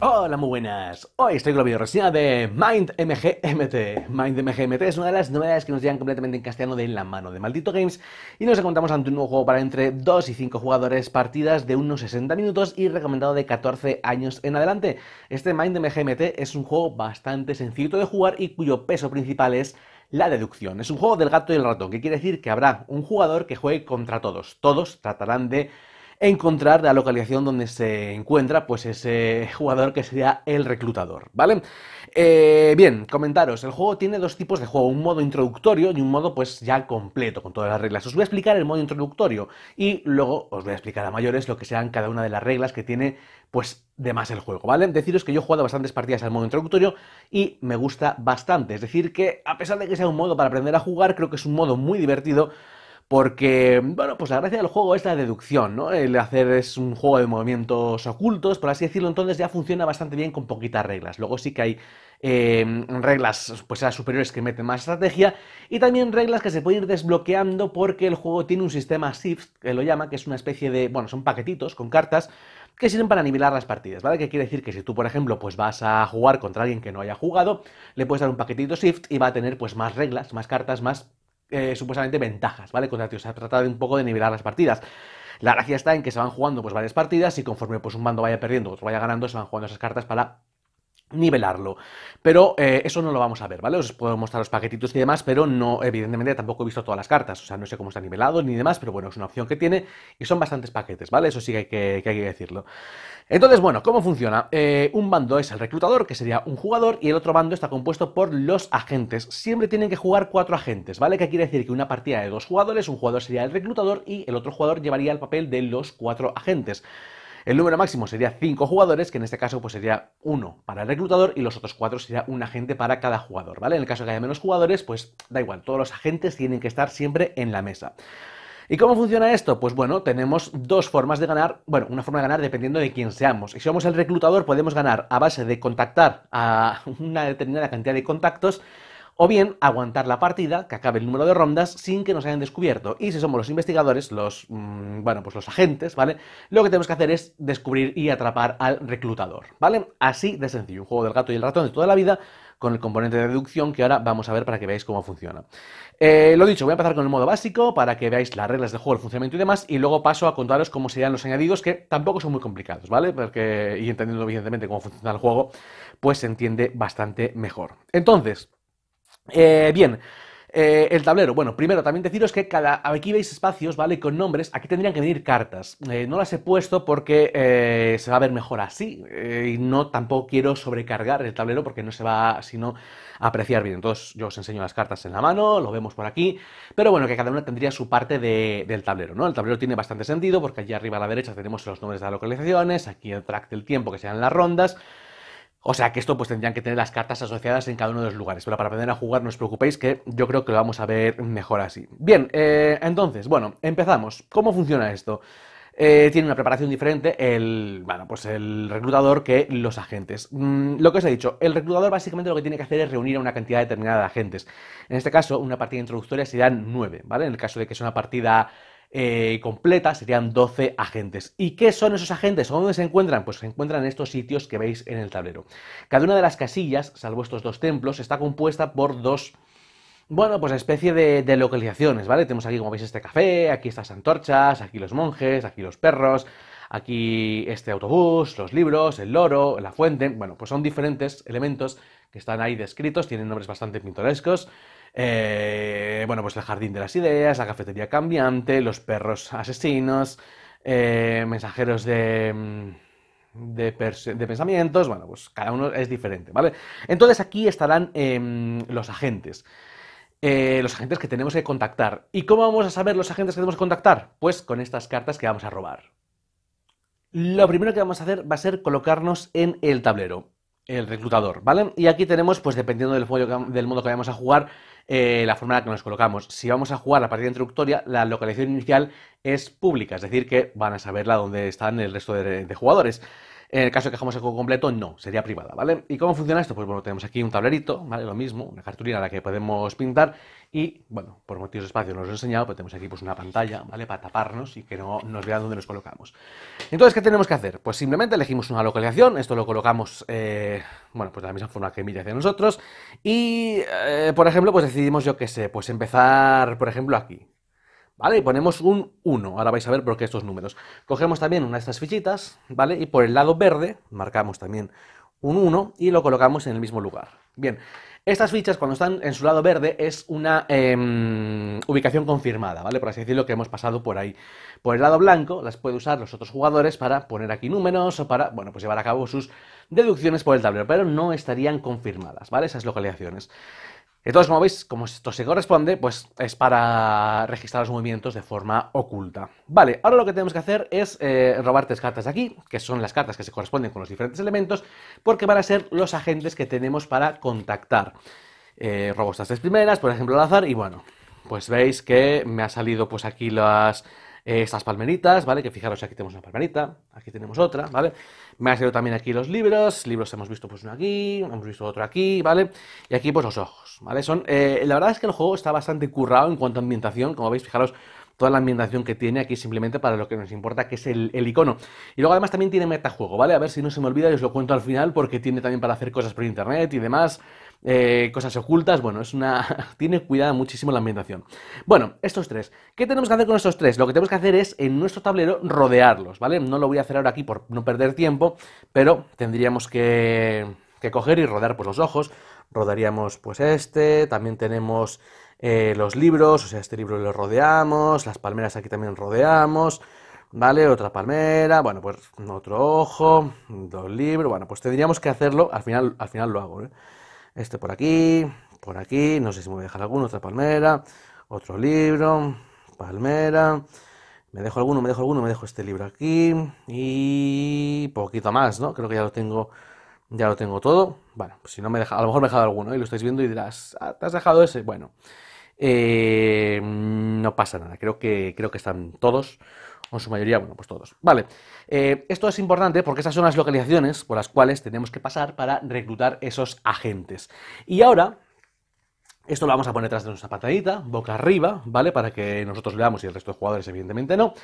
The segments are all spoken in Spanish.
Hola, muy buenas. Hoy estoy con la reseña de Mind MGMT. Mind MGMT es una de las novedades que nos llegan completamente en castellano de la mano de Maldito Games y nos encontramos ante un nuevo juego para entre 2 y 5 jugadores, partidas de unos 60 minutos y recomendado de 14 años en adelante. Este Mind MGMT es un juego bastante sencillo de jugar y cuyo peso principal es la deducción. Es un juego del gato y el ratón, que quiere decir que habrá un jugador que juegue contra todos. Todos tratarán de encontrar la localización donde se encuentra pues ese jugador que sería el reclutador, ¿vale? Eh, bien, comentaros, el juego tiene dos tipos de juego, un modo introductorio y un modo pues ya completo con todas las reglas. Os voy a explicar el modo introductorio y luego os voy a explicar a mayores lo que sean cada una de las reglas que tiene pues de más el juego, ¿vale? Deciros que yo he jugado bastantes partidas al modo introductorio y me gusta bastante, es decir que a pesar de que sea un modo para aprender a jugar, creo que es un modo muy divertido porque, bueno, pues la gracia del juego es la deducción, ¿no? El hacer es un juego de movimientos ocultos, por así decirlo, entonces ya funciona bastante bien con poquitas reglas. Luego sí que hay em, reglas pues, superiores que meten más estrategia y también reglas que se pueden ir desbloqueando porque el juego tiene un sistema shift, que lo llama, que es una especie de, bueno, son paquetitos con cartas que sirven para nivelar las partidas, ¿vale? Que quiere decir que si tú, por ejemplo, pues vas a jugar contra alguien que no haya jugado, le puedes dar un paquetito shift y va a tener pues más reglas, más cartas, más eh, supuestamente ventajas, ¿vale? Contra ti Se trata de un poco de nivelar las partidas. La gracia está en que se van jugando pues varias partidas y conforme pues un bando vaya perdiendo, otro vaya ganando, se van jugando esas cartas para nivelarlo. Pero eh, eso no lo vamos a ver, ¿vale? Os puedo mostrar los paquetitos y demás, pero no, evidentemente tampoco he visto todas las cartas, o sea, no sé cómo está nivelado ni demás, pero bueno, es una opción que tiene y son bastantes paquetes, ¿vale? Eso sí que hay que, decirlo. Entonces, bueno, ¿cómo funciona? Eh, un bando es el reclutador, que sería un jugador, y el otro bando está compuesto por los agentes. Siempre tienen que jugar cuatro agentes, ¿vale? Que quiere decir que una partida de dos jugadores, un jugador sería el reclutador y el otro jugador llevaría el papel de los cuatro agentes. El número máximo sería 5 jugadores, que en este caso pues sería uno para el reclutador y los otros cuatro sería un agente para cada jugador, ¿vale? En el caso de que haya menos jugadores, pues da igual, todos los agentes tienen que estar siempre en la mesa. ¿Y cómo funciona esto? Pues bueno, tenemos dos formas de ganar, bueno, una forma de ganar dependiendo de quién seamos. Si somos el reclutador podemos ganar a base de contactar a una determinada cantidad de contactos o bien aguantar la partida, que acabe el número de rondas sin que nos hayan descubierto. Y si somos los investigadores, los, mm, bueno, pues los agentes, ¿vale? Lo que tenemos que hacer es descubrir y atrapar al reclutador, ¿vale? Así de sencillo, un juego del gato y el ratón de toda la vida con el componente de deducción que ahora vamos a ver para que veáis cómo funciona. Eh, lo dicho, voy a empezar con el modo básico para que veáis las reglas de juego, el funcionamiento y demás, y luego paso a contaros cómo serían los añadidos, que tampoco son muy complicados, ¿vale? Porque, y entendiendo evidentemente cómo funciona el juego, pues se entiende bastante mejor. Entonces, eh, bien. Eh, el tablero, bueno, primero también deciros que cada, aquí veis espacios, ¿vale? Con nombres, aquí tendrían que venir cartas. Eh, no las he puesto porque se va a ver mejor así y no tampoco quiero sobrecargar el tablero porque no se va sino a apreciar bien. Entonces yo os enseño las cartas en la mano, lo vemos por aquí, pero bueno, que cada una tendría su parte del tablero, ¿no? El tablero tiene bastante sentido porque allí arriba a la derecha tenemos los nombres de las localizaciones, aquí el track del tiempo que sean las rondas, o sea que esto pues tendrían que tener las cartas asociadas en cada uno de los lugares. Pero para aprender a jugar no os preocupéis que yo creo que lo vamos a ver mejor así. Bien, eh, entonces, bueno, empezamos. ¿Cómo funciona esto? Eh, tiene una preparación diferente el, bueno, pues el reclutador que los agentes. Mm, lo que os he dicho, el reclutador básicamente lo que tiene que hacer es reunir a una cantidad determinada de agentes. En este caso, una partida introductoria serán nueve, ¿vale? En el caso de que sea una partida eh, completa serían 12 agentes. ¿Y qué son esos agentes? ¿O dónde se encuentran? Pues se encuentran en estos sitios que veis en el tablero. Cada una de las casillas, salvo estos dos templos, está compuesta por dos... Bueno, pues especie de, de, localizaciones, ¿vale? Tenemos aquí, como veis, este café, aquí estas antorchas, aquí los monjes, aquí los perros, aquí este autobús, los libros, el loro, la fuente. Bueno, pues son diferentes elementos que están ahí descritos, tienen nombres bastante pintorescos eh, bueno, pues el jardín de las ideas, la cafetería cambiante, los perros asesinos, eh, mensajeros de, mm, de, pensamientos, bueno, pues cada uno es diferente, ¿vale? Entonces aquí estarán em, los agentes. Eh, los agentes que tenemos que contactar. ¿Y cómo vamos a saber los agentes que tenemos que contactar? Pues con estas cartas que vamos a robar. Lo primero que vamos a hacer va a ser colocarnos en el tablero, el reclutador, ¿vale? Y aquí tenemos, pues dependiendo del, del modo que vayamos a jugar, eh, la forma en la que nos colocamos. Si vamos a jugar la partida introductoria, la localización inicial es pública, es decir, que van a saberla dónde están el resto de jugadores. En el caso de que hagamos el juego completo, no, sería privada, ¿vale? ¿Y cómo funciona esto? Pues bueno, tenemos aquí un tablerito, ¿vale? Lo mismo, una cartulina a la que podemos pintar y, bueno, por motivos de espacio no os he enseñado, pero tenemos aquí pues una pantalla, ¿vale? Para taparnos y que no nos vean dónde nos colocamos. Entonces, ¿qué tenemos que hacer? Pues simplemente elegimos una localización, esto lo colocamos, eh, bueno, pues de la misma forma que mira hacia nosotros y, eh, por ejemplo, pues decidimos, yo qué sé, pues empezar, por ejemplo, aquí. ¿vale? Y ponemos un 1. Ahora vais a ver por qué estos números. Cogemos también una de estas fichitas, ¿vale? Y por el lado verde marcamos también un 1 y lo colocamos en el mismo lugar. Bien, estas fichas cuando están en su lado verde es una em, ubicación confirmada, ¿vale? Por así decirlo, que hemos pasado por ahí. Por el lado blanco las puede usar los otros jugadores para poner aquí números o para, bueno, pues llevar a cabo sus deducciones por el tablero, pero no estarían confirmadas, ¿vale? Esas localizaciones. Entonces, como veis, como esto se corresponde, pues es para registrar los movimientos de forma oculta. Vale, ahora lo que tenemos que hacer es eh, robar tres cartas de aquí, que son las cartas que se corresponden con los diferentes elementos, porque van a ser los agentes que tenemos para contactar. Eh, robo estas tres primeras, por ejemplo, al azar, y bueno, pues veis que me ha salido pues aquí las... Eh, estas palmeritas, ¿vale? Que fijaros, aquí tenemos una palmerita, aquí tenemos otra, ¿vale? Me ha salido también aquí los libros, libros hemos visto pues uno aquí, hemos visto otro aquí, ¿vale? Y aquí pues los ojos, ¿vale? Son, eh, la verdad es que el juego está bastante currado en cuanto a ambientación, como veis, fijaros toda la ambientación que tiene aquí simplemente para lo que nos importa, que es el, el, icono. Y luego además también tiene metajuego, ¿vale? A ver si no se me olvida y os lo cuento al final porque tiene también para hacer cosas por internet y demás eh, cosas ocultas. Bueno, es una. tiene cuidado muchísimo la ambientación. Bueno, estos tres. ¿Qué tenemos que hacer con estos tres? Lo que tenemos que hacer es en nuestro tablero rodearlos, ¿vale? No lo voy a hacer ahora aquí por no perder tiempo, pero tendríamos que, coger y rodear pues, los ojos. Rodaríamos pues este, también tenemos eh, los libros, o sea, este libro lo rodeamos, las palmeras aquí también rodeamos, ¿vale? Otra palmera, bueno, pues otro ojo, dos libros, bueno, pues tendríamos que hacerlo, al final, al final lo hago, ¿eh? Este por aquí, por aquí, no sé si me voy a dejar alguno, otra palmera, otro libro, palmera. Me dejo alguno, me dejo alguno, me dejo este libro aquí y poquito más, ¿no? Creo que ya lo tengo, ya lo tengo todo. Bueno, pues si no me deja, a lo mejor me he dejado alguno ¿eh? y lo estáis viendo y dirás, ah, ¿te has dejado ese? Bueno, eh, no pasa nada, creo que, creo que están todos o en su mayoría, bueno, pues todos. Vale, eh, esto es importante porque esas son las localizaciones por las cuales tenemos que pasar para reclutar esos agentes. Y ahora, esto lo vamos a poner detrás de nuestra patadita boca arriba, ¿vale? Para que nosotros leamos y el resto de jugadores evidentemente no.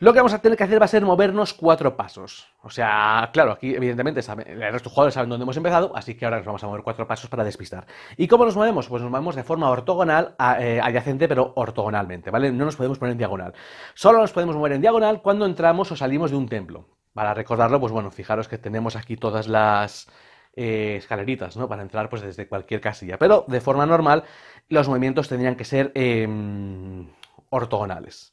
Lo que vamos a tener que hacer va a ser movernos cuatro pasos. O sea, claro, aquí evidentemente nuestros el resto jugadores saben dónde hemos empezado, así que ahora nos vamos a mover cuatro pasos para despistar. ¿Y cómo nos movemos? Pues nos movemos de forma ortogonal, eh, adyacente, pero ortogonalmente, ¿vale? No nos podemos poner en diagonal. Solo nos podemos mover en diagonal cuando entramos o salimos de un templo. Para recordarlo, pues bueno, fijaros que tenemos aquí todas las eh, escaleritas, ¿no? Para entrar pues desde cualquier casilla. Pero de forma normal, los movimientos tendrían que ser em, ortogonales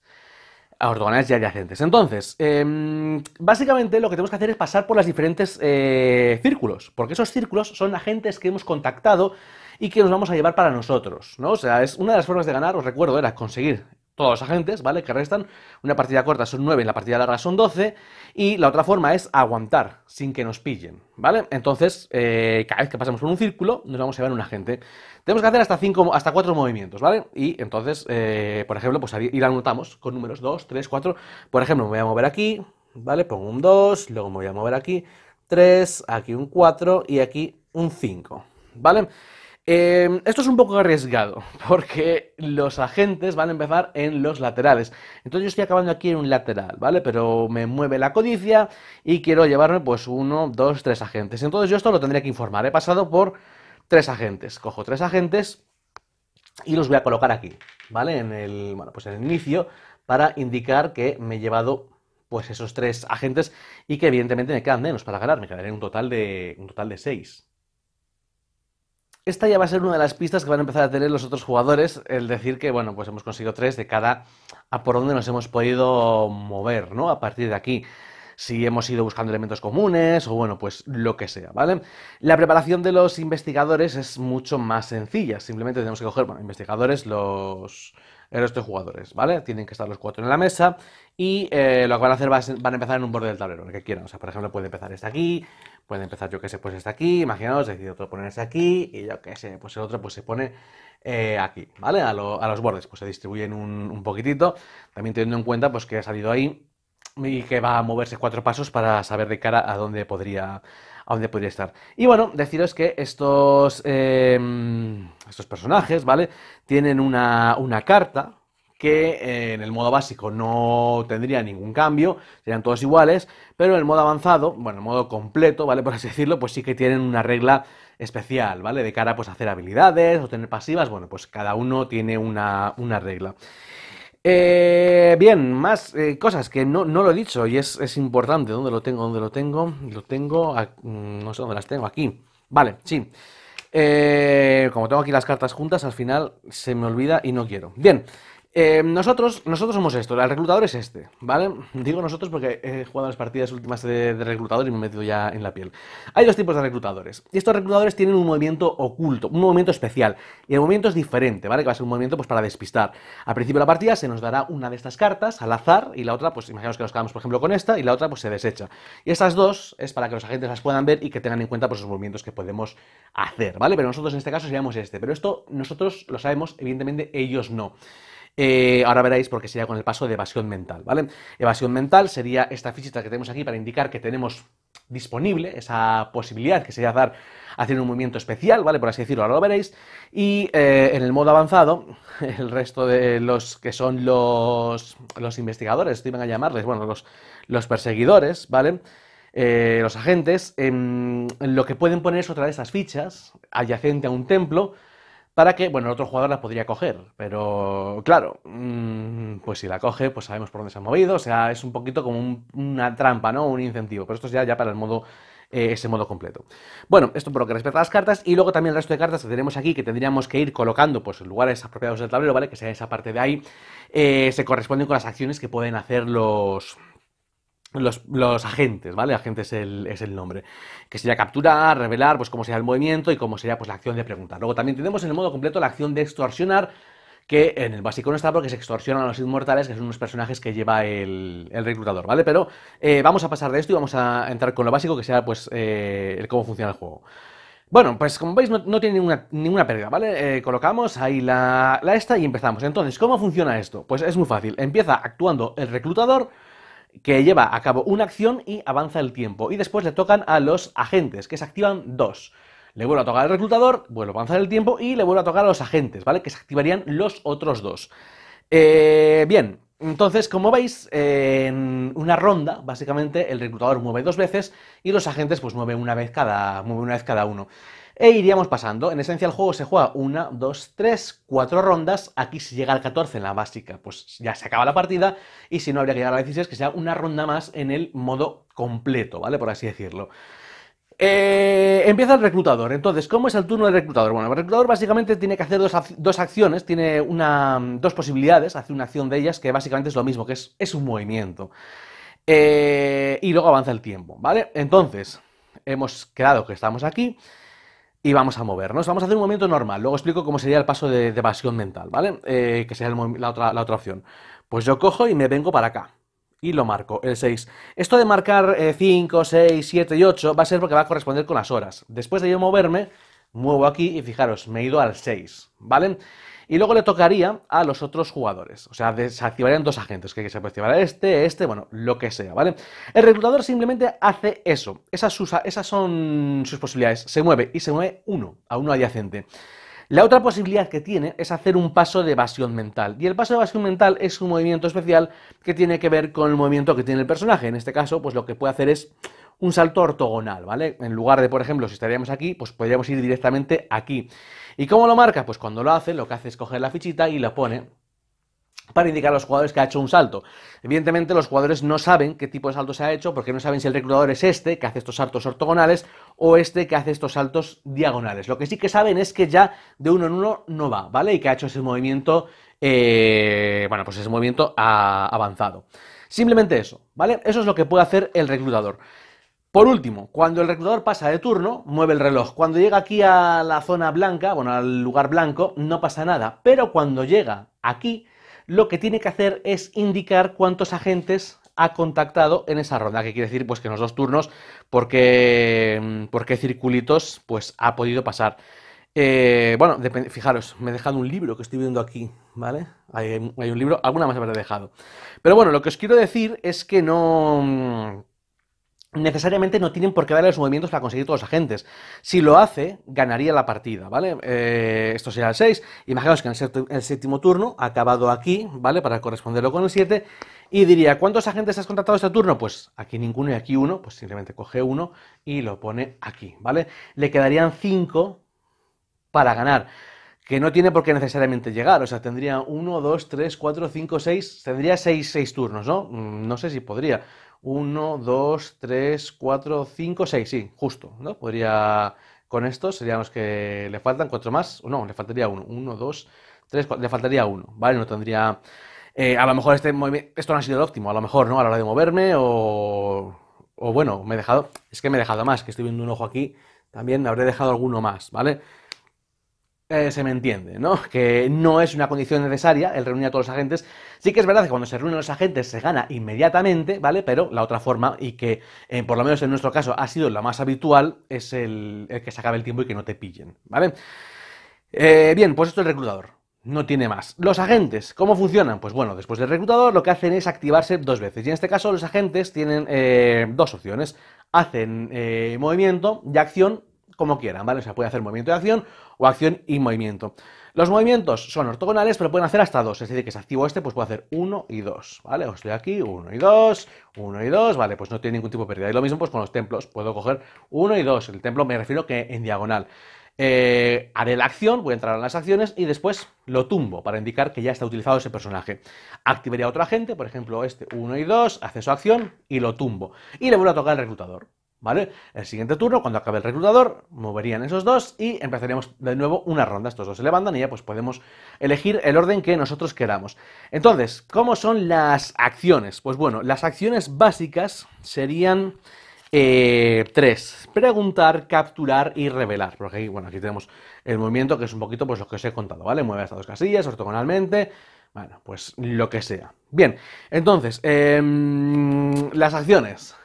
a ortogonales ya adyacentes. Entonces, em, básicamente lo que tenemos que hacer es pasar por los diferentes eh, círculos, porque esos círculos son agentes que hemos contactado y que nos vamos a llevar para nosotros, ¿no? O sea, es una de las formas de ganar, os recuerdo, era conseguir todos los agentes, ¿vale? Que restan. Una partida corta son 9, en la partida larga son 12. Y la otra forma es aguantar sin que nos pillen, ¿vale? Entonces, eh, cada vez que pasamos por un círculo, nos vamos a llevar un agente. Tenemos que hacer hasta, 5, hasta 4 movimientos, ¿vale? Y entonces, eh, por ejemplo, pues la anotamos con números 2, 3, 4. Por ejemplo, me voy a mover aquí, ¿vale? Pongo un 2, luego me voy a mover aquí 3, aquí un 4 y aquí un 5, ¿vale? Em, esto es un poco arriesgado, porque los agentes van a empezar en los laterales. Entonces yo estoy acabando aquí en un lateral, ¿vale? Pero me mueve la codicia y quiero llevarme pues uno, dos, tres agentes. Entonces yo esto lo tendría que informar. He pasado por tres agentes. Cojo tres agentes y los voy a colocar aquí, ¿vale? En el, pues en el inicio para indicar que me he llevado pues esos tres agentes y que evidentemente me quedan menos para ganar, me quedaré un total de un total de seis, esta ya va a ser una de las pistas que van a empezar a tener los otros jugadores, el decir que, bueno, pues hemos conseguido tres de cada a por donde nos hemos podido mover, ¿no? A partir de aquí. Si hemos ido buscando elementos comunes o, bueno, pues lo que sea, ¿vale? La preparación de los investigadores es mucho más sencilla. Simplemente tenemos que coger, bueno, investigadores, los, estos eh, jugadores, ¿vale? Tienen que estar los cuatro en la mesa y eh, lo que van a hacer van a empezar en un borde del tablero, el que quieran. O sea, por ejemplo, puede empezar este aquí, puede empezar, yo que sé, pues está aquí, imaginaos, decide otro ponerse aquí y yo que sé, pues el otro pues se pone eh, aquí, ¿vale? A, los bordes, pues se distribuyen un, poquitito, también teniendo en cuenta pues que ha salido ahí y que va a moverse cuatro pasos para saber de cara a dónde podría, a dónde podría estar. Y bueno, deciros que estos, em, estos personajes, ¿vale? Tienen una, una carta, que eh, en el modo básico no tendría ningún cambio, serían todos iguales, pero en el modo avanzado, bueno, el modo completo, ¿vale? Por así decirlo, pues sí que tienen una regla especial, ¿vale? De cara pues, a hacer habilidades o tener pasivas, bueno, pues cada uno tiene una, regla. Eh, bien, más eh, cosas que no, lo he dicho y es, importante. ¿Dónde lo tengo? ¿Dónde lo tengo? Lo tengo, mm, no sé dónde las tengo, aquí. Vale, sí. como tengo aquí las cartas juntas, al final se me olvida y no quiero. Bien, eh, nosotros, somos esto, el reclutador es este, ¿vale? Digo nosotros porque he jugado las partidas últimas de, reclutador y me he metido ya en la piel. Hay dos tipos de reclutadores. Y estos reclutadores tienen un movimiento oculto, un movimiento especial. Y el movimiento es diferente, ¿vale? Que va a ser un movimiento pues, para despistar. Al principio de la partida se nos dará una de estas cartas al azar y la otra, pues imaginemos que nos quedamos, por ejemplo, con esta y la otra, pues se desecha. Y estas dos es para que los agentes las puedan ver y que tengan en cuenta pues, los movimientos que podemos hacer, ¿vale? Pero nosotros en este caso seríamos este. Pero esto nosotros lo sabemos, evidentemente ellos no. Eh, ahora veréis porque sería con el paso de evasión mental, ¿vale? Evasión mental sería esta fichita que tenemos aquí para indicar que tenemos disponible esa posibilidad que sería dar un movimiento especial, ¿vale? Por así decirlo, ahora lo veréis. Y eh, en el modo avanzado, el resto de los que son los, los investigadores, iban a llamarles, bueno, los, los perseguidores, ¿vale? Eh, los agentes, em, lo que pueden poner es otra de esas fichas adyacente a un templo para que, bueno, el otro jugador la podría coger, pero claro, mm, pues si la coge, pues sabemos por dónde se ha movido, o sea, es un poquito como una trampa, ¿no? Un incentivo, pero esto es ya, para el modo eh, ese modo completo. Bueno, esto por lo que respecta a las cartas y luego también el resto de cartas que tenemos aquí que tendríamos que ir colocando pues, en lugares apropiados del tablero, ¿vale? Que sea esa parte de ahí, eh, se corresponden con las acciones que pueden hacer los, los, agentes, ¿vale? Agentes es el nombre. Que sería capturar, revelar, pues cómo sería el movimiento y cómo sería pues la acción de preguntar. Luego también tenemos en el modo completo la acción de extorsionar, que en el básico no está porque se extorsionan a los inmortales, que son unos personajes que lleva el, reclutador, ¿vale? Pero eh, vamos a pasar de esto y vamos a entrar con lo básico, que sea pues eh, cómo funciona el juego. Bueno, pues como veis no, tiene ninguna, pérdida, ¿vale? Eh, colocamos ahí la, la esta y empezamos. Entonces, ¿cómo funciona esto? Pues es muy fácil. Empieza actuando el reclutador que lleva a cabo una acción y avanza el tiempo. Y después le tocan a los agentes, que se activan dos. Le vuelvo a tocar al reclutador, vuelvo a avanzar el tiempo y le vuelvo a tocar a los agentes, ¿vale? Que se activarían los otros dos. Eh, bien, entonces, como veis, en una ronda, básicamente, el reclutador mueve dos veces y los agentes pues mueven una vez cada, una vez cada uno. E iríamos pasando. En esencia el juego se juega una, dos, tres, cuatro rondas. Aquí si llega al 14 en la básica, pues ya se acaba la partida. Y si no, habría que llegar a la 16, que sea una ronda más en el modo completo, ¿vale? Por así decirlo. Eh, empieza el reclutador. Entonces, ¿cómo es el turno del reclutador? Bueno, el reclutador básicamente tiene que hacer dos, acciones, tiene una, dos posibilidades, hace una acción de ellas que básicamente es lo mismo, que es, un movimiento. Eh, y luego avanza el tiempo, ¿vale? Entonces, hemos quedado que estamos aquí y vamos a movernos. Vamos a hacer un movimiento normal. Luego explico cómo sería el paso de, evasión mental, ¿vale? Eh, que sería la, otra, opción. Pues yo cojo y me vengo para acá. Y lo marco, el 6. Esto de marcar 5, 6, 7 y 8 va a ser porque va a corresponder con las horas. Después de yo moverme, muevo aquí y fijaros, me he ido al 6, ¿vale? Y luego le tocaría a los otros jugadores. O sea, desactivarían dos agentes, que se puede activar este, este, bueno, lo que sea, ¿vale? El reclutador simplemente hace eso. Esas, esas son sus posibilidades. Se mueve y se mueve uno, a uno adyacente. La otra posibilidad que tiene es hacer un paso de evasión mental. Y el paso de evasión mental es un movimiento especial que tiene que ver con el movimiento que tiene el personaje. En este caso, pues lo que puede hacer es un salto ortogonal, ¿vale? En lugar de, por ejemplo, si estaríamos aquí, pues podríamos ir directamente aquí. ¿Y cómo lo marca? Pues cuando lo hace, lo que hace es coger la fichita y la pone para indicar a los jugadores que ha hecho un salto. Evidentemente los jugadores no saben qué tipo de salto se ha hecho porque no saben si el reclutador es este que hace estos saltos ortogonales o este que hace estos saltos diagonales. Lo que sí que saben es que ya de uno en uno no va, ¿vale? Y que ha hecho ese movimiento, eh, bueno, pues ese movimiento ha avanzado. Simplemente eso, ¿vale? Eso es lo que puede hacer el reclutador. Por último, cuando el reclutador pasa de turno, mueve el reloj. Cuando llega aquí a la zona blanca, bueno, al lugar blanco, no pasa nada. Pero cuando llega aquí, lo que tiene que hacer es indicar cuántos agentes ha contactado en esa ronda, que quiere decir pues que en los dos turnos, por qué, mm, circulitos pues ha podido pasar. Eh, bueno, fijaros, me he dejado un libro que estoy viendo aquí, ¿vale? Hay, un libro, alguna más habré dejado. Pero bueno, lo que os quiero decir es que no mm, necesariamente no tienen por qué darle los movimientos para conseguir todos los agentes. Si lo hace, ganaría la partida, ¿vale? Eh, esto sería el 6. Imaginaos que en el, séptimo turno ha acabado aquí, ¿vale? Para corresponderlo con el 7. Y diría, ¿cuántos agentes has contratado este turno? Pues aquí ninguno y aquí uno. Pues simplemente coge uno y lo pone aquí, ¿vale? Le quedarían 5 para ganar que no tiene por qué necesariamente llegar, o sea, tendría 1, 2, 3, 4, 5, 6, tendría 6, 6 turnos, ¿no? Mm, no sé si podría, 1, 2, 3, 4, 5, 6, sí, justo, ¿no? Podría, con estos serían los que le faltan, 4 más, o no, le faltaría 1, 1, 2, 3, 4, le faltaría 1, ¿vale? No tendría, eh, a lo mejor este movimiento, esto no ha sido el óptimo, a lo mejor, ¿no? A la hora de moverme o, o bueno, me he dejado, es que me he dejado más, que estoy viendo un ojo aquí, también habré dejado alguno más, ¿vale? Eh, se me entiende, ¿no? Que no es una condición necesaria el reunir a todos los agentes. Sí que es verdad que cuando se reúnen los agentes se gana inmediatamente, ¿vale? Pero la otra forma, y que eh, por lo menos en nuestro caso ha sido la más habitual, es el, que se acabe el tiempo y que no te pillen, ¿vale? Eh, bien, pues esto es el reclutador. No tiene más. Los agentes, ¿cómo funcionan? Pues bueno, después del reclutador lo que hacen es activarse dos veces. Y en este caso los agentes tienen dos opciones. Hacen movimiento y acción como quieran, ¿vale? O sea, puede hacer movimiento y acción o acción y movimiento. Los movimientos son ortogonales, pero pueden hacer hasta dos. Es decir, que si activo este, pues puedo hacer uno y dos, ¿vale? Os estoy aquí, uno y dos, uno y dos, ¿vale? Pues no tiene ningún tipo de pérdida. Y lo mismo pues con los templos. Puedo coger uno y dos. El templo me refiero que en diagonal. Eh, haré la acción, voy a entrar en las acciones y después lo tumbo para indicar que ya está utilizado ese personaje. Activaría a otro agente, por ejemplo este uno y dos, hace su acción y lo tumbo. Y le vuelvo a tocar el reclutador. ¿Vale? El siguiente turno, cuando acabe el reclutador, moverían esos dos y empezaríamos de nuevo una ronda. Estos dos se levantan y ya pues podemos elegir el orden que nosotros queramos. Entonces, ¿cómo son las acciones? Pues bueno, las acciones básicas serían eh, tres. Preguntar, capturar y revelar. Porque aquí, bueno, aquí tenemos el movimiento que es un poquito pues lo que os he contado, ¿vale? Mueve hasta dos casillas, ortogonalmente, bueno, pues lo que sea. Bien, entonces, em, las acciones.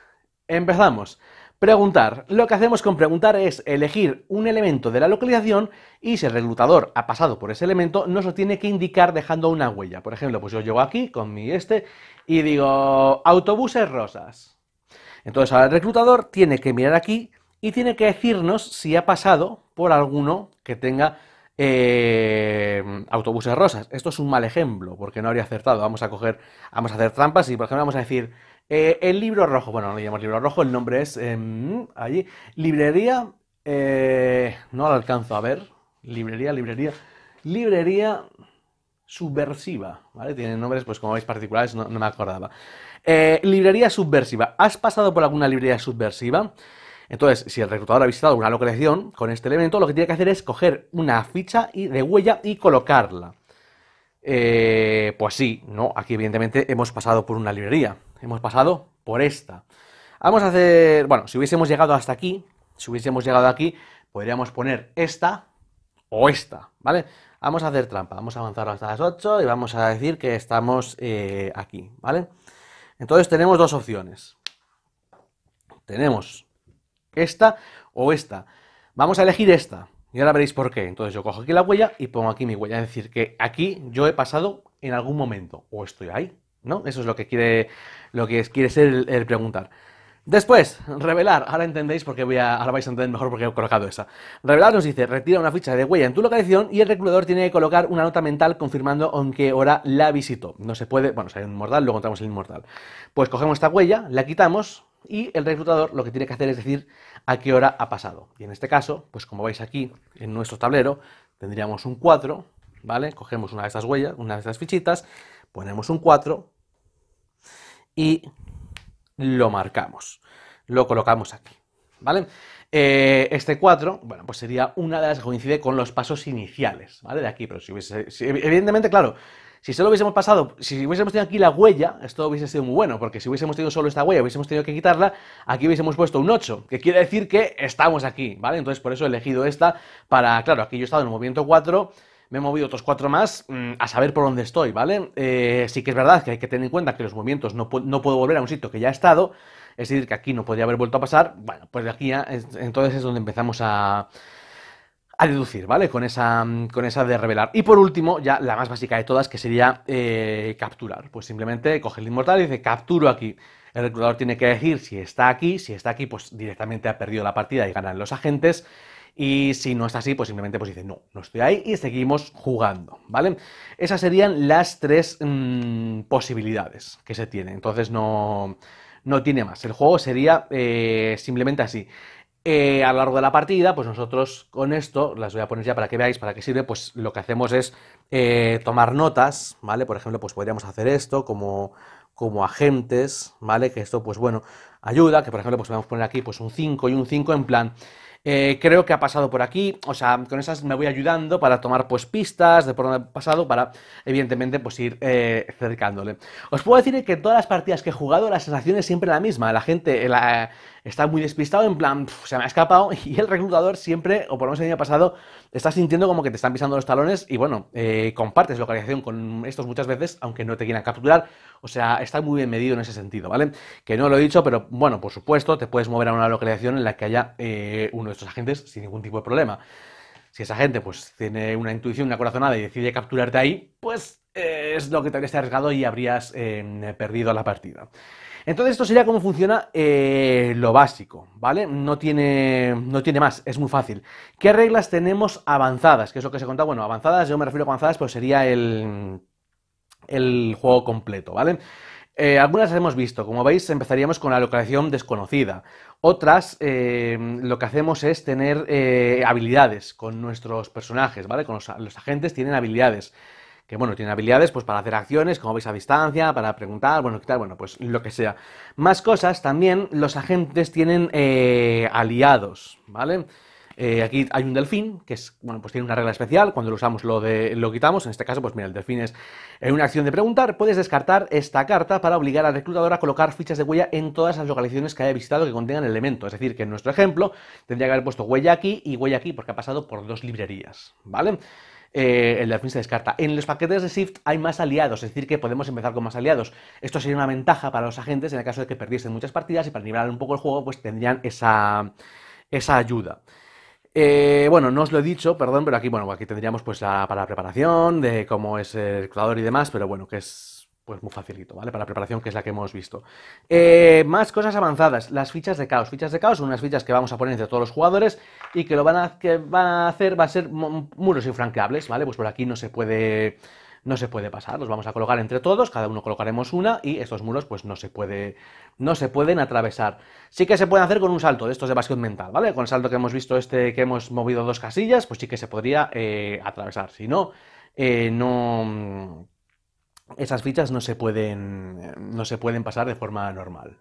Empezamos. Preguntar. Lo que hacemos con preguntar es elegir un elemento de la localización y si el reclutador ha pasado por ese elemento, nos lo tiene que indicar dejando una huella. Por ejemplo, pues yo llego aquí con mi este y digo autobuses rosas. Entonces ahora el reclutador tiene que mirar aquí y tiene que decirnos si ha pasado por alguno que tenga eh, autobuses rosas. Esto es un mal ejemplo porque no habría acertado. Vamos a coger, vamos a hacer trampas y por ejemplo vamos a decir eh, el libro rojo, bueno, no le llamamos libro rojo, el nombre es em, allí. Librería, eh, no lo alcanzo a ver. Librería, librería. Librería subversiva, ¿vale? Tienen nombres, pues como veis, particulares, no, me acordaba. Eh, librería subversiva. ¿Has pasado por alguna librería subversiva? Entonces, si el reclutador ha visitado una localización con este elemento, lo que tiene que hacer es coger una ficha de huella y colocarla. pues sí, ¿no? Aquí evidentemente hemos pasado por una librería hemos pasado por esta. Vamos a hacer, bueno, si hubiésemos llegado hasta aquí, si hubiésemos llegado aquí, podríamos poner esta o esta, ¿vale? Vamos a hacer trampa, vamos a avanzar hasta las 8 y vamos a decir que estamos eh, aquí, ¿vale? Entonces tenemos dos opciones. Tenemos esta o esta. Vamos a elegir esta. Y ahora veréis por qué. Entonces yo cojo aquí la huella y pongo aquí mi huella. Es decir, que aquí yo he pasado en algún momento. O estoy ahí, ¿no? Eso es lo que quiere, lo que quiere ser el, preguntar. Después, revelar. Ahora entendéis porque voy a, ahora vais a entender mejor porque he colocado esa. Revelar nos dice, retira una ficha de huella en tu localización y el reclutador tiene que colocar una nota mental confirmando en qué hora la visitó. No se puede, bueno, si hay un mortal, luego encontramos el inmortal. Pues cogemos esta huella, la quitamos y el reclutador lo que tiene que hacer es decir a qué hora ha pasado. Y en este caso, pues como veis aquí en nuestro tablero, tendríamos un 4, ¿vale? Cogemos una de estas huellas, una de estas fichitas, ponemos un 4 y lo marcamos, lo colocamos aquí, ¿vale? Eh, este 4, bueno, pues sería una de las que coincide con los pasos iniciales, ¿vale? De aquí, pero si hubiese, evidentemente, claro, si solo hubiésemos pasado, si hubiésemos tenido aquí la huella, esto hubiese sido muy bueno, porque si hubiésemos tenido solo esta huella, hubiésemos tenido que quitarla, aquí hubiésemos puesto un 8, que quiere decir que estamos aquí, ¿vale? Entonces, por eso he elegido esta para, claro, aquí yo he estado en el movimiento 4, me he movido otros cuatro más mm, a saber por dónde estoy, ¿vale? Eh, sí que es verdad que hay que tener en cuenta que los movimientos no, puedo volver a un sitio que ya he estado, es decir, que aquí no podría haber vuelto a pasar, bueno, pues de aquí entonces es donde empezamos a, deducir, ¿vale? Con esa, mm, con esa de revelar. Y por último, ya la más básica de todas, que sería eh, capturar. Pues simplemente coge el inmortal y dice, capturo aquí. El reclutador tiene que decir si está aquí, si está aquí, pues directamente ha perdido la partida y ganan los agentes. Y si no es así, pues simplemente pues dice, no, no estoy ahí y seguimos jugando, ¿vale? Esas serían las tres mm, posibilidades que se tienen. Entonces no, no tiene más. El juego sería eh, simplemente así. Eh, a lo largo de la partida, pues nosotros con esto, las voy a poner ya para que veáis para qué sirve, pues lo que hacemos es eh, tomar notas, ¿vale? Por ejemplo, pues podríamos hacer esto como, como agentes, ¿vale? Que esto, pues bueno, ayuda, que por ejemplo, pues podemos poner aquí pues un 5 y un 5 en plan, eh, creo que ha pasado por aquí, o sea, con esas me voy ayudando para tomar pues pistas de por dónde ha pasado para, evidentemente, pues ir eh, cercándole. Os puedo decir que En todas las partidas que he jugado, la sensación es siempre la misma, la gente, la, está muy despistado, en plan, se me ha escapado, y el reclutador siempre, o por lo menos el año pasado, está sintiendo como que te están pisando los talones, y bueno, eh, compartes localización con estos muchas veces, aunque no te quieran capturar, o sea, está muy bien medido en ese sentido, ¿vale? Que no lo he dicho, pero bueno, por supuesto, te puedes mover a una localización en la que haya eh, uno de estos agentes sin ningún tipo de problema. Si esa gente pues tiene una intuición, una corazonada y decide capturarte ahí, pues eh, es lo que te habrías arriesgado y habrías perdido la partida. Entonces esto sería cómo funciona eh, lo básico, ¿vale? No tiene, no tiene más, es muy fácil. ¿Qué reglas tenemos avanzadas? Que es lo que se contaba, bueno, avanzadas, yo me refiero a avanzadas, pues sería el, el juego completo, ¿vale? Eh, algunas las hemos visto, como veis empezaríamos con la localización desconocida. Otras eh, lo que hacemos es tener habilidades con nuestros personajes, ¿vale? Con los, los agentes tienen habilidades que bueno, tiene habilidades pues para hacer acciones, como veis a distancia, para preguntar, bueno, quitar, bueno, pues lo que sea. Más cosas, también los agentes tienen eh, aliados, ¿vale? Eh, aquí hay un delfín, que es, bueno, pues tiene una regla especial, cuando lo usamos lo, de, lo quitamos, en este caso, pues mira, el delfín es en eh, una acción de preguntar, puedes descartar esta carta para obligar al reclutador a colocar fichas de huella en todas las localizaciones que haya visitado que contengan el elemento, es decir, que en nuestro ejemplo tendría que haber puesto huella aquí y huella aquí, porque ha pasado por dos librerías, ¿vale? eh, el delfín se descarta. En los paquetes de Shift hay más aliados, es decir, que podemos empezar con más aliados. Esto sería una ventaja para los agentes en el caso de que perdiesen muchas partidas y para nivelar un poco el juego, pues tendrían esa, esa ayuda. Eh, bueno, no os lo he dicho, perdón, pero aquí, bueno, aquí tendríamos pues para la preparación de cómo es el jugador y demás, pero bueno, que es pues muy facilito, ¿vale? Para la preparación, que es la que hemos visto. Eh, más cosas avanzadas, las fichas de caos. Fichas de caos son unas fichas que vamos a poner entre todos los jugadores y que lo van a, que van a hacer, va a ser muros infranqueables, ¿vale? Pues por aquí no se puede... No se puede pasar, los vamos a colocar entre todos, cada uno colocaremos una y estos muros pues no se puede, no se pueden atravesar. Sí que se pueden hacer con un salto de estos de evasión mental, ¿vale? Con el salto que hemos visto este que hemos movido dos casillas, pues sí que se podría eh, atravesar, si no, eh, no esas fichas no se pueden, no se pueden pasar de forma normal.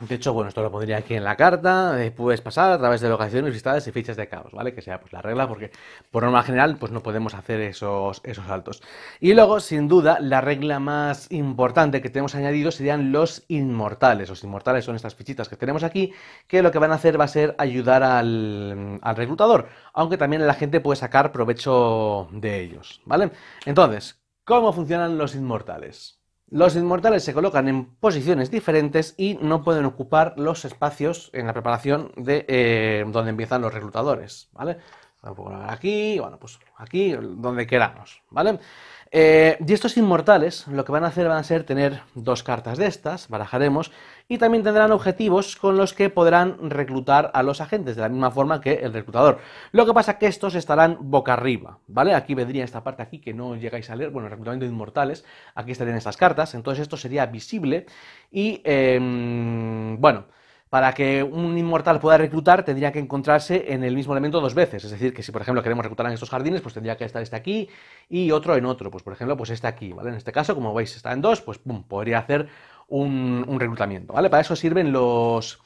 De hecho, bueno, esto lo pondría aquí en la carta, eh, puedes pasar a través de locaciones visitadas y fichas de caos, ¿vale? Que sea pues la regla, porque por norma general pues no podemos hacer esos, esos saltos. Y luego, sin duda, la regla más importante que tenemos añadido serían los inmortales. Los inmortales son estas fichitas que tenemos aquí, que lo que van a hacer va a ser ayudar al, al reclutador, aunque también la gente puede sacar provecho de ellos, ¿vale? Entonces, ¿Cómo funcionan los inmortales? Los inmortales se colocan en posiciones diferentes y no pueden ocupar los espacios en la preparación de eh, donde empiezan los reclutadores, ¿vale? aquí, bueno, pues aquí, donde queramos, ¿vale? Eh, y estos inmortales lo que van a hacer van a ser tener dos cartas de estas, barajaremos, y también tendrán objetivos con los que podrán reclutar a los agentes, de la misma forma que el reclutador. Lo que pasa es que estos estarán boca arriba, ¿vale? Aquí vendría esta parte aquí que no llegáis a leer, bueno, el reclutamiento de inmortales, aquí estarían estas cartas, entonces esto sería visible y, em, bueno para que un inmortal pueda reclutar, tendría que encontrarse en el mismo elemento dos veces. Es decir, que si por ejemplo queremos reclutar en estos jardines, pues tendría que estar este aquí y otro en otro. Pues por ejemplo, pues este aquí, ¿vale? En este caso, como veis, está en dos, pues podría hacer un, reclutamiento, ¿vale? Para eso sirven los,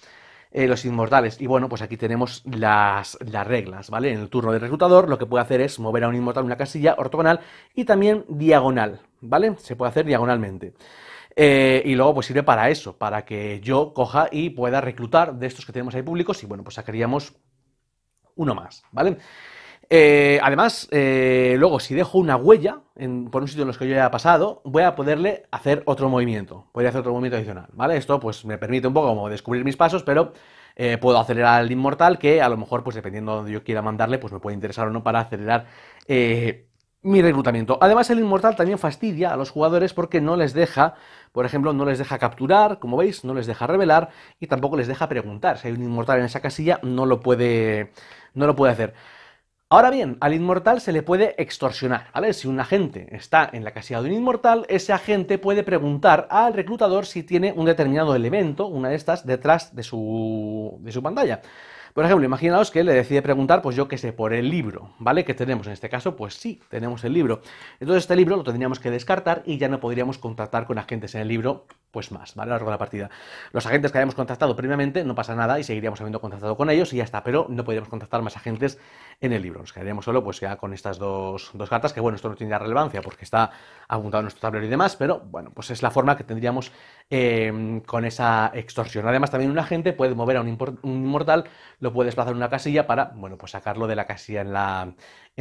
eh, los inmortales. Y bueno, pues aquí tenemos las, reglas, ¿vale? En el turno del reclutador lo que puede hacer es mover a un inmortal una casilla ortogonal y también diagonal, ¿vale? Se puede hacer diagonalmente. Eh, y luego pues sirve para eso, para que yo coja y pueda reclutar de estos que tenemos ahí públicos y bueno, pues sacaríamos uno más, ¿vale? Eh, además, eh, luego si dejo una huella por un sitio en los que yo haya pasado, voy a poderle hacer otro movimiento, podría hacer otro movimiento adicional, ¿vale? Esto pues me permite un poco como descubrir mis pasos, pero puedo acelerar al inmortal que a lo mejor pues dependiendo de donde yo quiera mandarle pues me puede interesar o no para acelerar mi reclutamiento. Además, el inmortal también fastidia a los jugadores porque no les deja por ejemplo, no les deja capturar, como veis, no les deja revelar y tampoco les deja preguntar. Si hay un inmortal en esa casilla, no lo puede, no lo puede hacer. Ahora bien, al inmortal se le puede extorsionar, ver Si un agente está en la casilla de un inmortal, ese agente puede preguntar al reclutador si tiene un determinado elemento, una de estas, detrás de su, de su pantalla. Por ejemplo, imaginaos que le decide preguntar, pues yo qué sé, por el libro, ¿vale? Que tenemos en este caso, pues sí, tenemos el libro. Entonces este libro lo tendríamos que descartar y ya no podríamos contactar con agentes en el libro, pues más, ¿vale? A lo largo de la partida. Los agentes que habíamos contactado previamente, no pasa nada y seguiríamos habiendo contactado con ellos y ya está, pero no podríamos contactar más agentes en el libro. Nos quedaríamos solo, pues ya con estas dos, dos cartas, que bueno, esto no tiene relevancia porque está apuntado en nuestro tablero y demás, pero bueno, pues es la forma que tendríamos Em, con esa extorsión. Además, también un agente puede mover a un, inmortal, lo puede desplazar en una casilla para, bueno, pues sacarlo de la casilla en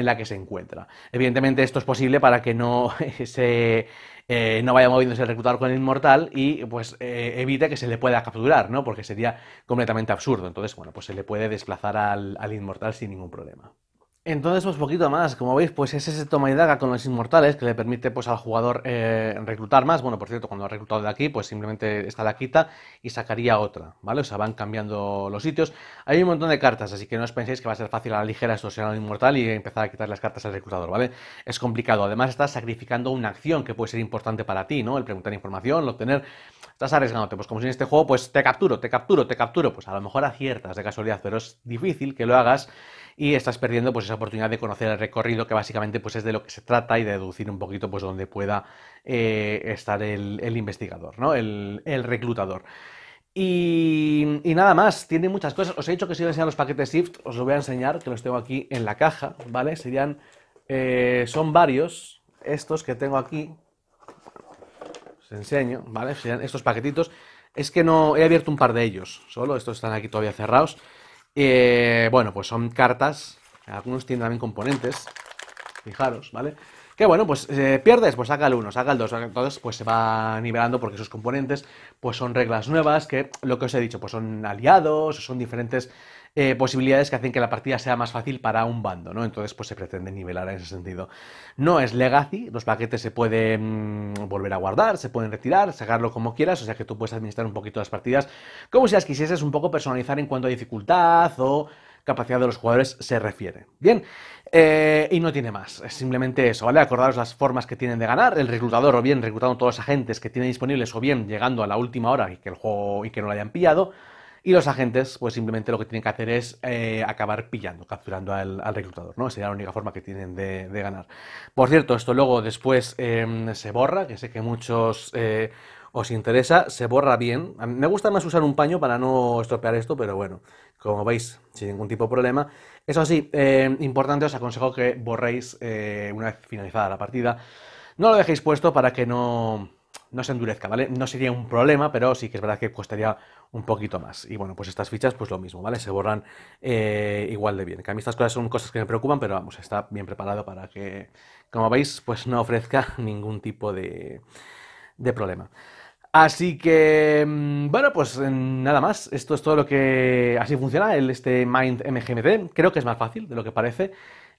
la, que se encuentra. Evidentemente, esto es posible para que no se... Eh, no vaya moviéndose el reclutador con el inmortal y pues eh, que se le pueda capturar, ¿no? Porque sería completamente absurdo. Entonces, bueno, pues se le puede desplazar al inmortal sin ningún problema. Entonces, pues poquito más, como veis, pues es ese toma y daga con los inmortales que le permite pues al jugador eh, reclutar más. Bueno, por cierto, cuando ha reclutado de aquí, pues simplemente esta la quita y sacaría otra, ¿vale? O sea, van cambiando los sitios. Hay un montón de cartas, así que no os penséis que va a ser fácil a la ligera extorsionar al inmortal y empezar a quitar las cartas al reclutador, ¿vale? Es complicado. Además, estás sacrificando una acción que puede ser importante para ti, ¿no? El preguntar información, el obtener... Estás arriesgándote, pues como si en este juego, pues te capturo, te capturo, te capturo. Pues a lo mejor aciertas de casualidad, pero es difícil que lo hagas y estás perdiendo pues esa oportunidad de conocer el recorrido que básicamente pues es de lo que se trata y de deducir un poquito pues donde pueda eh, estar el, investigador, ¿no? el, reclutador. Y, nada más, tiene muchas cosas. Os he dicho que os iba a enseñar los paquetes Shift, os los voy a enseñar, que los tengo aquí en la caja, ¿vale? Serían, eh, son varios, estos que tengo aquí, os enseño, ¿vale? Serían estos paquetitos. Es que no, he abierto un par de ellos, solo, estos están aquí todavía cerrados. Eh, bueno, pues son cartas, algunos tienen también componentes, fijaros, ¿vale? Que bueno, pues eh, pierdes, pues saca el 1, saca el 2, entonces pues se va nivelando porque esos componentes pues son reglas nuevas, que lo que os he dicho, pues son aliados, son diferentes eh, posibilidades que hacen que la partida sea más fácil para un bando, ¿no? Entonces, pues se pretende nivelar en ese sentido. No es legacy, los paquetes se pueden mm, volver a guardar, se pueden retirar, sacarlo como quieras, o sea que tú puedes administrar un poquito las partidas como si las quisieses un poco personalizar en cuanto a dificultad o capacidad de los jugadores se refiere. Bien, eh, y no tiene más, es simplemente eso, ¿vale? Acordaros las formas que tienen de ganar, el reclutador o bien reclutando todos los agentes que tienen disponibles o bien llegando a la última hora y que el juego y que no lo hayan pillado, y los agentes, pues simplemente lo que tienen que hacer es eh, acabar pillando, capturando al, reclutador, ¿no? Sería la única forma que tienen de, ganar. Por cierto, esto luego después em, se borra, que sé que muchos eh, os interesa, se borra bien. me gusta más usar un paño para no estropear esto, pero bueno, como veis, sin ningún tipo de problema. Eso sí, em, importante, os aconsejo que borréis eh, una vez finalizada la partida. No lo dejéis puesto para que no no se endurezca, ¿vale? No sería un problema, pero sí que es verdad que costaría un poquito más. Y bueno, pues estas fichas, pues lo mismo, ¿vale? Se borran eh, igual de bien. Que a mí estas cosas son cosas que me preocupan, pero vamos, está bien preparado para que, como veis, pues no ofrezca ningún tipo de, de problema. Así que, mm, bueno, pues eh, nada más. Esto es todo lo que así funciona el, este Mind MGMT. Creo que es más fácil de lo que parece.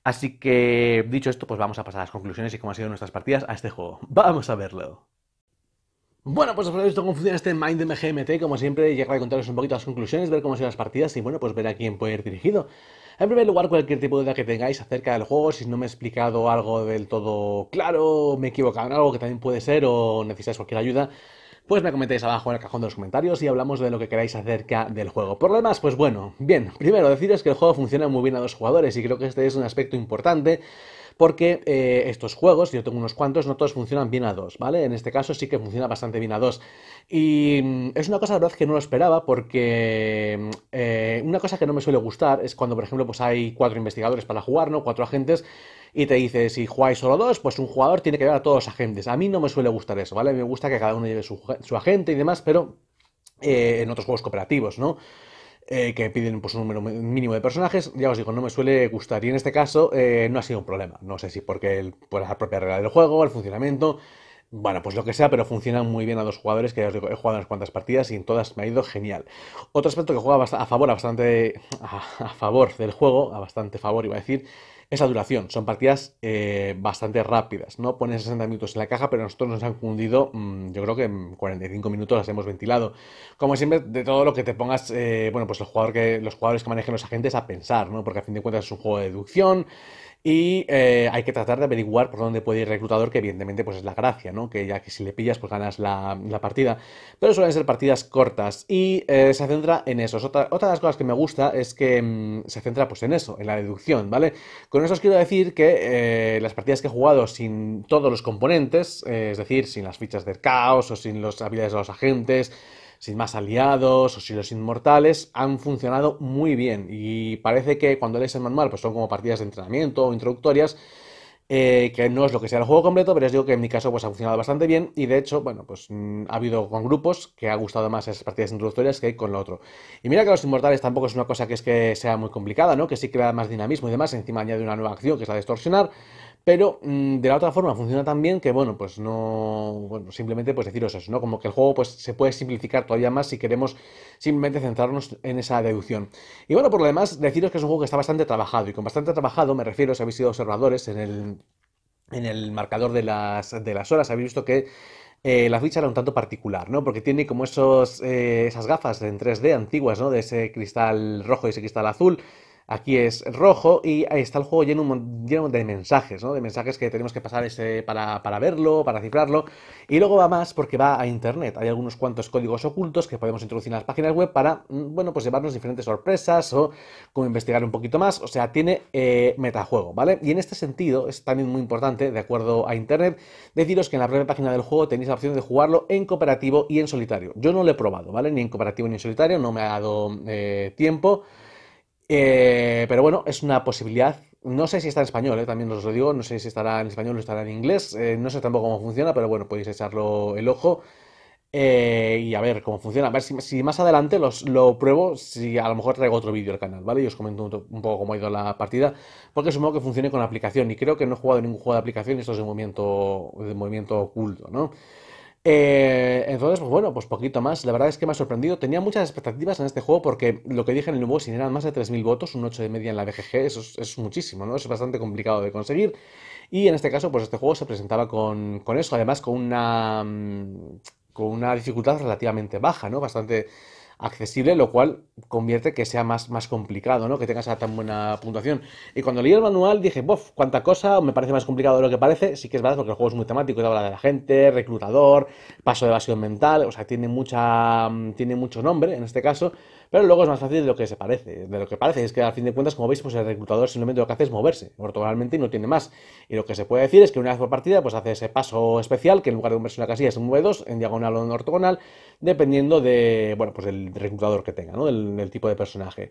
Así que, dicho esto, pues vamos a pasar a las conclusiones y cómo han sido nuestras partidas a este juego. Vamos a verlo. Bueno, pues os de visto cómo funciona este Mind MGMT, como siempre, llegar a contaros un poquito las conclusiones, ver cómo son las partidas y bueno, pues ver a quién puede ir dirigido. En primer lugar, cualquier tipo de duda que tengáis acerca del juego, si no me he explicado algo del todo claro, me he equivocado en algo que también puede ser o necesitáis cualquier ayuda, pues me comentáis abajo en el cajón de los comentarios y hablamos de lo que queráis acerca del juego. Por lo demás, pues bueno, bien, primero deciros que el juego funciona muy bien a dos jugadores y creo que este es un aspecto importante porque eh, estos juegos, yo tengo unos cuantos, no todos funcionan bien a dos, ¿vale? En este caso sí que funciona bastante bien a dos. Y mm, es una cosa, la verdad, que no lo esperaba porque mm, eh, una cosa que no me suele gustar es cuando, por ejemplo, pues hay cuatro investigadores para jugar, ¿no? Cuatro agentes y te dice, si jugáis solo dos, pues un jugador tiene que llevar a todos los agentes. A mí no me suele gustar eso, ¿vale? Me gusta que cada uno lleve su, su agente y demás, pero eh, en otros juegos cooperativos, ¿no? Eh, que piden pues, un número mínimo de personajes, ya os digo, no me suele gustar. Y en este caso eh, no ha sido un problema. No sé si porque por la propia regla del juego, el funcionamiento, bueno, pues lo que sea, pero funcionan muy bien a dos jugadores, que ya os digo, he jugado unas cuantas partidas y en todas me ha ido genial. Otro aspecto que juega a favor, a bastante a favor del juego, a bastante favor iba a decir, esa duración. Son partidas eh, bastante rápidas, ¿no? Ponen 60 minutos en la caja, pero nosotros nos han cundido, mm, yo creo que en 45 minutos las hemos ventilado. Como siempre, de todo lo que te pongas, eh, bueno, pues los jugadores que manejen los agentes a pensar, ¿no? Porque a fin de cuentas es un juego de deducción. Y eh, hay que tratar de averiguar por dónde puede ir el reclutador, que evidentemente pues es la gracia, ¿no? Que ya que si le pillas, pues ganas la, partida. Pero suelen ser partidas cortas y eh, se centra en eso. Otra, de las cosas que me gusta es que mm, se centra pues en eso, en la deducción, ¿vale? Con eso os quiero decir que eh, las partidas que he jugado sin todos los componentes, es decir, sin las fichas del caos o sin las habilidades de los agentes, sin más aliados o si los inmortales, han funcionado muy bien. Y parece que cuando lees el manual, pues son como partidas de entrenamiento o introductorias, eh, que no es lo que sea el juego completo, pero os digo que en mi caso pues, ha funcionado bastante bien y de hecho, bueno, pues mm, ha habido con grupos que ha gustado más esas partidas introductorias que con lo otro. Y mira que los inmortales tampoco es una cosa que es que sea muy complicada, ¿no? Que sí crea más dinamismo y demás, encima añade una nueva acción que es la de extorsionar, pero mm, de la otra forma funciona tan bien que, bueno, pues no, bueno, simplemente pues deciros eso, ¿no? Como que el juego pues, se puede simplificar todavía más si queremos simplemente centrarnos en esa deducción. Y bueno, por lo demás, deciros que es un juego que está bastante trabajado, y con bastante trabajado me refiero, si habéis sido observadores en el, en el marcador de las, de las horas, habéis visto que eh, la ficha era un tanto particular, ¿no? Porque tiene como esos, eh, esas gafas en 3D antiguas, ¿no? De ese cristal rojo y ese cristal azul. Aquí es rojo y ahí está el juego lleno, de mensajes, ¿no? De mensajes que tenemos que pasar este, para, verlo, para cifrarlo. Y luego va más porque va a Internet. Hay algunos cuantos códigos ocultos que podemos introducir en las páginas web para, mm, bueno, pues llevarnos diferentes sorpresas o como investigar un poquito más. O sea, tiene eh, metajuego, ¿vale? Y en este sentido es también muy importante, de acuerdo a Internet, deciros que en la primera página del juego tenéis la opción de jugarlo en cooperativo y en solitario. Yo no lo he probado, ¿vale? Ni en cooperativo ni en solitario, no me ha dado eh, tiempo. Eh, pero bueno, es una posibilidad. No sé si está en español, eh, también os lo digo. No sé si estará en español o estará en inglés. Eh, no sé tampoco cómo funciona, pero bueno, podéis echarlo el ojo. y a ver cómo funciona. A ver si, más adelante lo pruebo, si a lo mejor traigo otro vídeo al canal, ¿vale? Y os comento un, poco cómo ha ido la partida, porque supongo que funcione con aplicación. Y creo que no he jugado ningún juego de aplicación y esto es de movimiento, de movimiento oculto, ¿no? Eh, entonces, pues bueno, pues poquito más. La verdad es que me ha sorprendido. Tenía muchas expectativas en este juego porque lo que dije en el nuevo, sin eran más de 3.000 votos, un 8 de media en la BGG, eso es, es, muchísimo, ¿no? Es bastante complicado de conseguir. Y en este caso, pues este juego se presentaba con, con eso, además con una, mm, con una dificultad relativamente baja, ¿no? Bastante accesible, lo cual convierte que sea más, más complicado, ¿no? Que tengas tan buena puntuación. Y cuando leí el manual dije, bof, cuánta cosa, me parece más complicado de lo que parece. Sí que es verdad porque el juego es muy temático, te habla de la gente, reclutador, paso de evasión mental, o sea, tiene, mucha, mm, tiene mucho nombre en este caso, pero luego es más fácil de lo que se parece, de lo que parece. Es que al fin de cuentas, como veis, pues el reclutador simplemente lo que hace es moverse ortogonalmente y no tiene más. Y lo que se puede decir es que una vez por partida, pues hace ese paso especial, que en lugar de un moverse una casilla se mueve 2 en diagonal o en ortogonal, dependiendo de, bueno, pues el reclutador que tenga, ¿no? Del, tipo de personaje.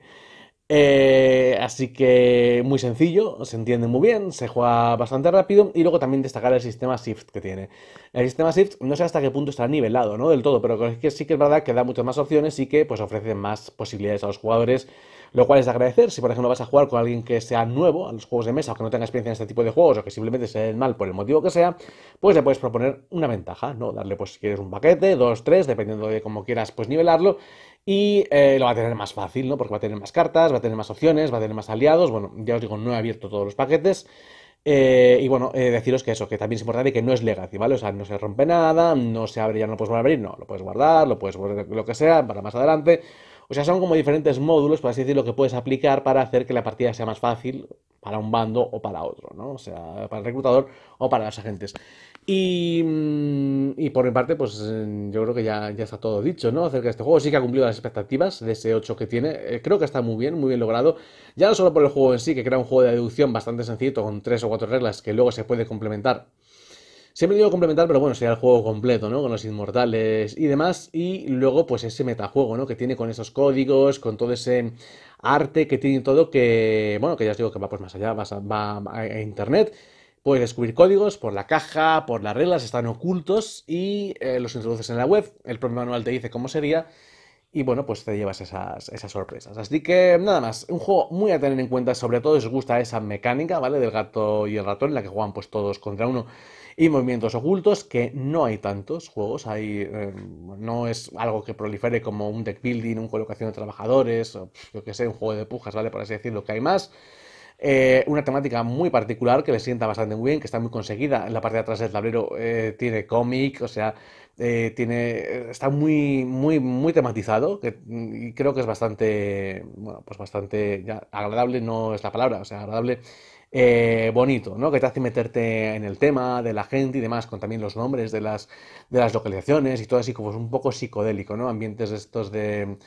Eh, así que muy sencillo, se entiende muy bien, se juega bastante rápido y luego también destacar el sistema Shift que tiene. El sistema Shift no sé hasta qué punto está nivelado, ¿no? Del todo, pero sí que es verdad que da muchas más opciones y que pues ofrece más posibilidades a los jugadores lo cual es agradecer si, por ejemplo, vas a jugar con alguien que sea nuevo a los juegos de mesa o que no tenga experiencia en este tipo de juegos o que simplemente se den mal por el motivo que sea, pues le puedes proponer una ventaja, ¿no? Darle, pues, si quieres un paquete, dos, tres, dependiendo de cómo quieras, pues nivelarlo y eh, lo va a tener más fácil, ¿no? Porque va a tener más cartas, va a tener más opciones, va a tener más aliados. Bueno, ya os digo, no he abierto todos los paquetes. Eh, y bueno, eh, deciros que eso, que también es importante que no es legacy, ¿vale? O sea, no se rompe nada, no se abre, ya no puedes volver a abrir, no, lo puedes guardar, lo puedes lo que sea, para más adelante. O sea, son como diferentes módulos, por así decirlo, que puedes aplicar para hacer que la partida sea más fácil para un bando o para otro, ¿no? O sea, para el reclutador o para los agentes. Y, mm, y por mi parte, pues mm, yo creo que ya, está todo dicho, ¿no? Acerca de este juego. Sí que ha cumplido las expectativas de ese 8 que tiene. Eh, creo que está muy bien, muy bien logrado. Ya no solo por el juego en sí, que crea un juego de deducción bastante sencillo, con tres o cuatro reglas que luego se puede complementar Siempre digo complementar, pero bueno, sería el juego completo, ¿no? Con los inmortales y demás. Y luego, pues ese metajuego, ¿no? Que tiene con esos códigos, con todo ese arte que tiene todo, que, bueno, que ya os digo que va pues más allá, va a, internet. Puedes descubrir códigos por la caja, por las reglas, están ocultos y eh, los introduces en la web. El propio manual te dice cómo sería y bueno, pues te llevas esas, esas, sorpresas. Así que nada más, un juego muy a tener en cuenta, sobre todo si os gusta esa mecánica, ¿vale? Del gato y el ratón, en la que juegan pues todos contra uno y movimientos ocultos, que no hay tantos juegos, hay, em, no es algo que prolifere como un deck building, una colocación de trabajadores, que un juego de pujas, ¿vale? Por así decirlo, que hay más. Eh, una temática muy particular que le sienta bastante muy bien, que está muy conseguida. En la parte de atrás del tablero eh, tiene cómic, o sea, eh, tiene, está muy, muy, muy tematizado que, y creo que es bastante, pues bastante agradable, no es la palabra, o sea, agradable eh, bonito, ¿no? Que te hace meterte en el tema de la gente y demás, con también los nombres de las, de las localizaciones y todo así, como es un poco psicodélico, ¿no? Ambientes estos de...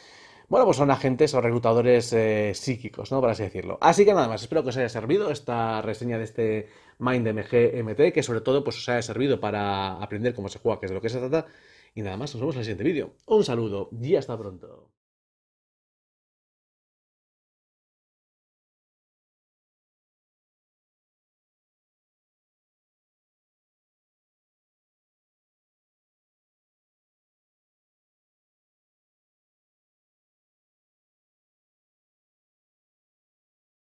Bueno, pues son agentes o reclutadores eh, psíquicos, ¿no? Por así decirlo. Así que nada más, espero que os haya servido esta reseña de este MindMGMT, que sobre todo pues os haya servido para aprender cómo se juega, qué es de lo que se trata. Y nada más, nos vemos en el siguiente vídeo. Un saludo y hasta pronto.